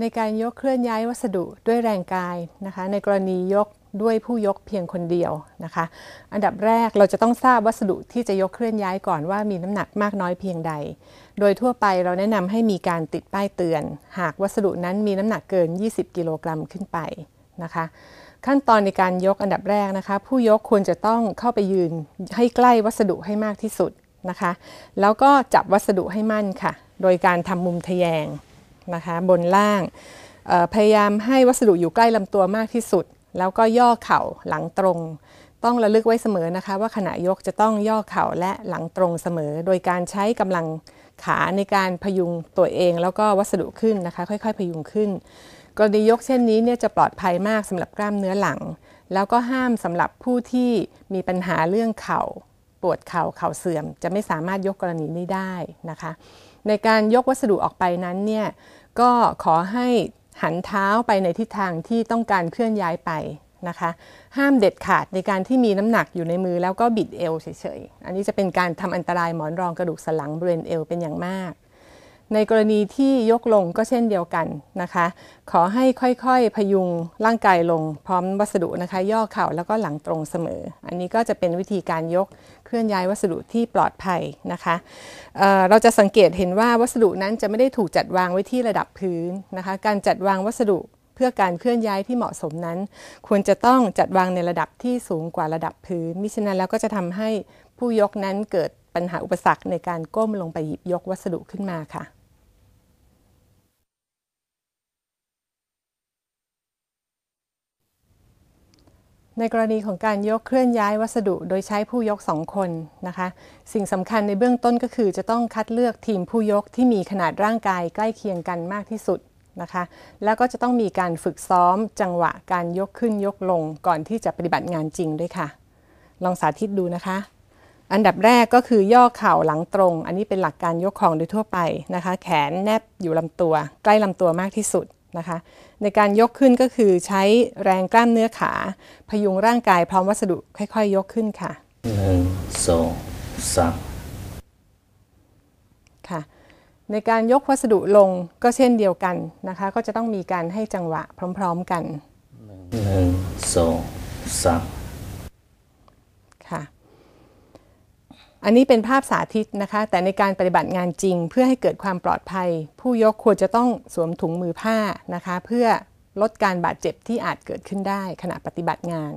ในการยกเคลื่อนย้ายวัสดุด้วยแรงกายนะคะในกรณียกด้วยผู้ยกเพียงคนเดียวนะคะ อันดับแรกเราจะต้องทราบวัสดุที่จะยกเคลื่อนย้ายก่อนว่ามีน้ำหนักมากน้อยเพียงใด โดยทั่วไปเราแนะนำให้มีการติดป้ายเตือน หากวัสดุนั้นมีน้ำหนักเกิน 20 กิโลกรัมขึ้นไปนะคะ ขั้นตอนในการยกอันดับแรกนะคะ ผู้ยกควรจะต้องเข้าไปยืนให้ใกล้วัสดุให้มากที่สุดนะคะ แล้วก็จับวัสดุให้มั่นค่ะ โดยการทำมุมทะแยงนะคะบนล่างพยายามให้วัสดุอยู่ใกล้ลำตัวมากที่สุด แล้วก็ย่อเข่าหลังตรง ต้องระลึกไว้เสมอนะคะ ว่าขณะยกจะต้องย่อเข่าและหลังตรงเสมอ โดยการใช้กำลังขาในการพยุงตัวเอง แล้วก็วัสดุขึ้นนะคะค่อยๆพยุงขึ้น กรณียกเช่นนี้เนี่ยจะปลอดภัยมากสำหรับกล้ามเนื้อหลัง แล้วก็ห้ามสำหรับผู้ที่มีปัญหาเรื่องเข่าปวดเข่าเข่าเสื่อม จะไม่สามารถยกกรณีนี้ได้นะคะ ในการยกวัสดุออกไปนั้นเนี่ยก็ขอให้หันเท้าไปในทิศทางที่ต้องการเคลื่อนย้ายไปนะคะ ห้ามเด็ดขาดในการที่มีน้ำหนักอยู่ในมือ แล้วก็บิดเอวเฉยๆ อันนี้จะเป็นการทำอันตรายหมอนรองกระดูกสันหลัง บริเวณเอวเป็นอย่างมากในกรณีที่ยกลงก็เช่นเดียวกันนะคะ ขอให้ค่อยๆพยุงร่างกายลงพร้อมวัสดุนะคะ ย่อเข่าแล้วก็หลังตรงเสมอ อันนี้ก็จะเป็นวิธีการยกเคลื่อนย้ายวัสดุที่ปลอดภัยนะคะเเราจะสังเกตเห็นว่าวัสดุนั้นจะไม่ได้ถูกจัดวางไว้ที่ระดับพื้นนะคะ การจัดวางวัสดุเพื่อการเคลื่อนย้ายที่เหมาะสมนั้น ควรจะต้องจัดวางในระดับที่สูงกว่าระดับพื้น มิฉะนั้นแล้วก็จะทำให้ผู้ยกนั้นเกิดปัญหาอุปสรรค ในการก้มลงไปหยิบยกวัสดุขึ้นมาค่ะในกรณีของการยกเคลื่อนย้ายวัสดุโดยใช้ผู้ยก 2 คนนะคะ สิ่งสำคัญในเบื้องต้นก็คือ จะต้องคัดเลือกทีมผู้ยกที่มีขนาดร่างกายใกล้เคียงกันมากที่สุดนะคะ แล้วก็จะต้องมีการฝึกซ้อม จังหวะการยกขึ้นยกลงก่อนที่จะปฏิบัติงานจริงด้วยค่ะ ลองสาธิตดูนะคะ อันดับแรกก็คือย่อเข่าหลังตรง อันนี้เป็นหลักการยกของโดยทั่วไปนะคะ แขนแนบอยู่ลำตัว ใกล้ลำตัวมากที่สุดนะคะในการยกขึ้นก็คือใช้แรงกล้ามเนื้อขา พยุงร่างกายพร้อมวัสดุค่อยๆ ยกขึ้นค่ะหนึ่งสองสามค่ะ ในการยกวัสดุลงก็เช่นเดียวกันนะคะ ก็จะต้องมีการให้จังหวะพร้อมๆกันหนึ่งสองสามค่ะอันนี้เป็นภาพสาธิตนะคะ แต่ในการปฏิบัติงานจริงเพื่อให้เกิดความปลอดภัย ผู้ยกควรจะต้องสวมถุงมือผ้านะคะ เพื่อลดการบาดเจ็บที่อาจเกิดขึ้นได้ขณะปฏิบัติงาน